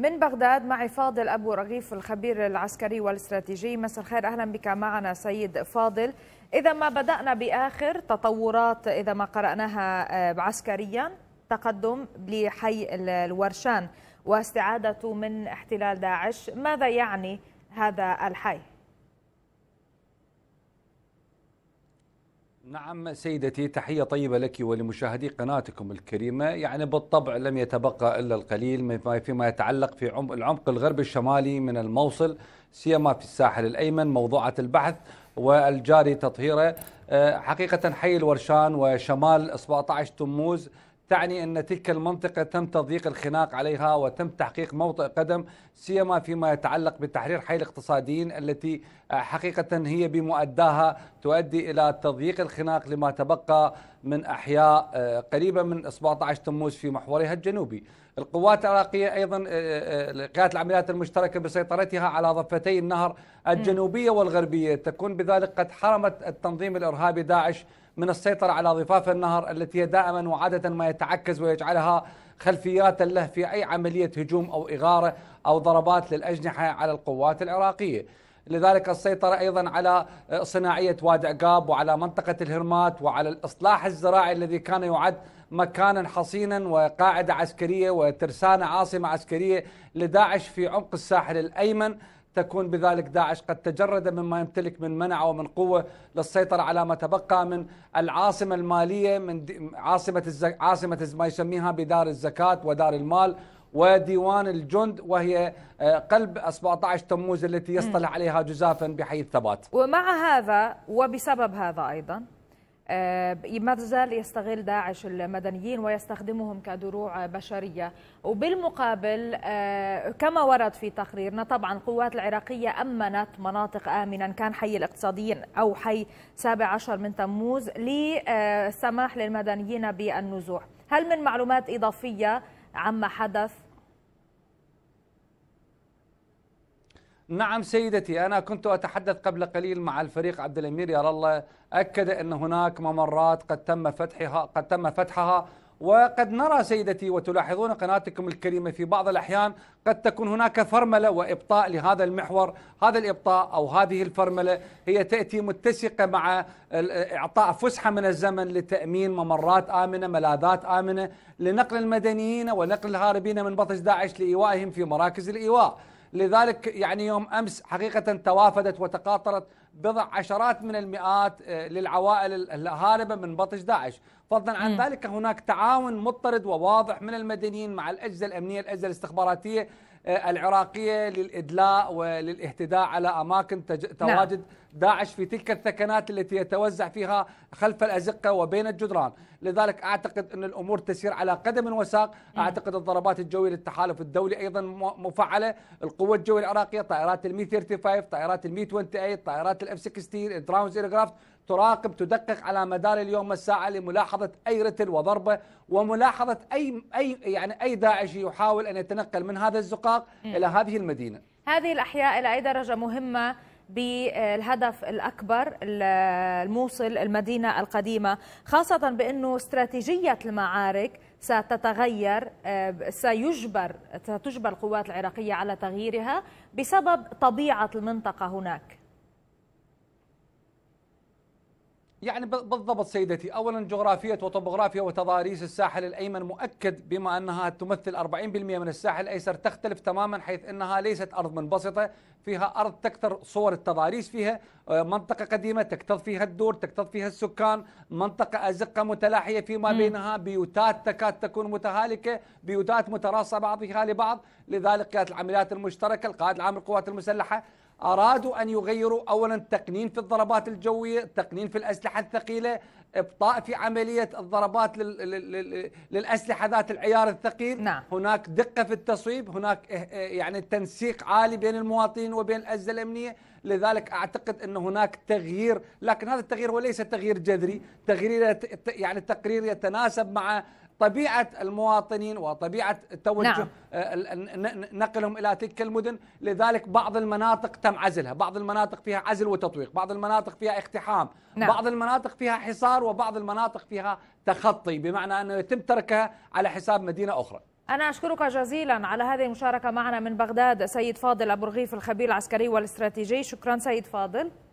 من بغداد معي فاضل أبو رغيف الخبير العسكري والاستراتيجي مساء الخير أهلا بك معنا سيد فاضل إذا ما بدأنا بآخر تطورات إذا ما قرأناها آه، عسكريا تقدم لحي الورشان واستعادته من احتلال داعش ماذا يعني هذا الحي؟ نعم سيدتي تحية طيبة لك ولمشاهدي قناتكم الكريمة يعني بالطبع لم يتبقى إلا القليل فيما يتعلق في العمق الغرب الشمالي من الموصل سيما في الساحل الأيمن موضوعة البحث والجاري تطهيره آه، حقيقة حي الورشان وشمال 17 تموز تعني أن تلك المنطقة تم تضييق الخناق عليها وتم تحقيق موطئ قدم سيما فيما يتعلق بتحرير حي الاقتصاديين التي آه، حقيقة هي بمؤداها تؤدي إلى تضييق الخناق لما تبقى من أحياء آه، قريبة من 17 تموز في محورها الجنوبي القوات العراقية أيضا آه، قيادة العمليات المشتركة بسيطرتها على ضفتي النهر الجنوبية والغربية تكون بذلك قد حرمت التنظيم الإرهابي داعش من السيطرة على ضفاف النهر التي هي دائما وعادة ما يتعكز ويجعلها خلفيات له في أي عملية هجوم أو إغارة أو ضربات للأجنحة على القوات العراقية لذلك السيطرة أيضا على صناعية وادي عقاب وعلى منطقة الهرمات وعلى الإصلاح الزراعي الذي كان يعد مكانا حصينا وقاعدة عسكرية وترسانة عاصمة عسكرية لداعش في عمق الساحل الأيمن تكون بذلك داعش قد تجرد مما يمتلك من منع ومن قوة للسيطرة على ما تبقى من العاصمة المالية من عاصمة الزك... عاصمة ما يسميها بدار الزكاة ودار المال وديوان الجند وهي آه، قلب 17 تموز التي يصطلح عليها جزافا بحي الثبات ومع هذا وبسبب هذا أيضا آه، ما زال يستغل داعش المدنيين ويستخدمهم كدروع بشرية وبالمقابل آه، كما ورد في تقريرنا طبعا القوات العراقية أمنت مناطق آمنا كان حي الاقتصاديين أو حي 17 من تموز للسماح للمدنيين بالنزوح هل من معلومات إضافية عما حدث نعم سيدتي أنا كنت أتحدث قبل قليل مع الفريق عبد الأمير يا الله أكد أن هناك ممرات قد تم فتحها قد تم فتحها وقد نرى سيدتي وتلاحظون قناتكم الكريمة في بعض الأحيان قد تكون هناك فرملة وإبطاء لهذا المحور هذا الإبطاء أو هذه الفرملة هي تأتي متسقة مع إعطاء فسحة من الزمن لتأمين ممرات آمنة ملاذات آمنة لنقل المدنيين ونقل الهاربين من بطش داعش لإيوائهم في مراكز الإيواء لذلك يعني يوم أمس حقيقة توافدت وتقاطرت بضع عشرات من المئات آه، للعوائل الهاربة من بطش داعش فضلا عن م. ذلك هناك تعاون مضطرد وواضح من المدنيين مع الأجهزة الأمنية الأجهزة الاستخباراتية العراقية للإدلاء وللاهتداء على أماكن نعم. تواجد نعم. داعش في تلك الثكنات التي يتوزع فيها خلف الأزقة وبين الجدران لذلك أعتقد أن الأمور تسير على قدم وساق أعتقد الضربات الجوية للتحالف الدولي أيضا مفعلة القوة الجوية العراقية طائرات المي 35 طائرات المي 28 طائرات الاف 16 الدراونز ايرغرافت تراقب تدقق على مدار اليوم والساعة لملاحظة أي رتل وضربة وملاحظة أي أي يعني أي داعشي يحاول أن يتنقل من هذا الزقاق م. إلى هذه المدينة. هذه الأحياء إلى أي درجة مهمة بالهدف الأكبر الموصل المدينة القديمة خاصة بأنه استراتيجية المعارك ستتغير آه، سيجبر ستجبر القوات العراقية على تغييرها بسبب طبيعة المنطقة هناك يعني بالضبط سيدتي أولا جغرافية وطبوغرافيا وتضاريس الساحل الأيمن مؤكد بما أنها تمثل 40% من الساحل الأيسر تختلف تماما حيث أنها ليست أرض منبسطة فيها أرض تكثر صور التضاريس فيها آه، منطقة قديمة تكتظ فيها الدور تكتظ فيها السكان منطقة أزقة متلاحية فيما بينها بيوتات تكاد تكون متهالكة بيوتات متراصة بعضها لبعض لذلك كانت العمليات المشتركة القائد العام للقوات المسلحة أرادوا أن يغيروا أولا تقنين في الضربات الجوية تقنين في الأسلحة الثقيلة ابطاء في عمليه الضربات للاسلحه ذات العيار الثقيل نعم. هناك دقه في التصويب هناك إه-، إه-، يعني تنسيق عالي بين المواطنين وبين الاجهزه الامنيه لذلك اعتقد ان هناك تغيير لكن هذا التغيير هو ليس تغيير جذري تغيير يعني تقرير يتناسب مع طبيعة المواطنين وطبيعة توجه نعم. آه، نقلهم إلى تلك المدن لذلك بعض المناطق تم عزلها بعض المناطق فيها عزل وتطويق بعض المناطق فيها اقتحام نعم. بعض المناطق فيها حصار وبعض المناطق فيها تخطي بمعنى أنه يتم تركها على حساب مدينة أخرى أنا أشكرك جزيلا على هذه المشاركة معنا من بغداد سيد فاضل أبو رغيف الخبير العسكري والاستراتيجي شكرا سيد فاضل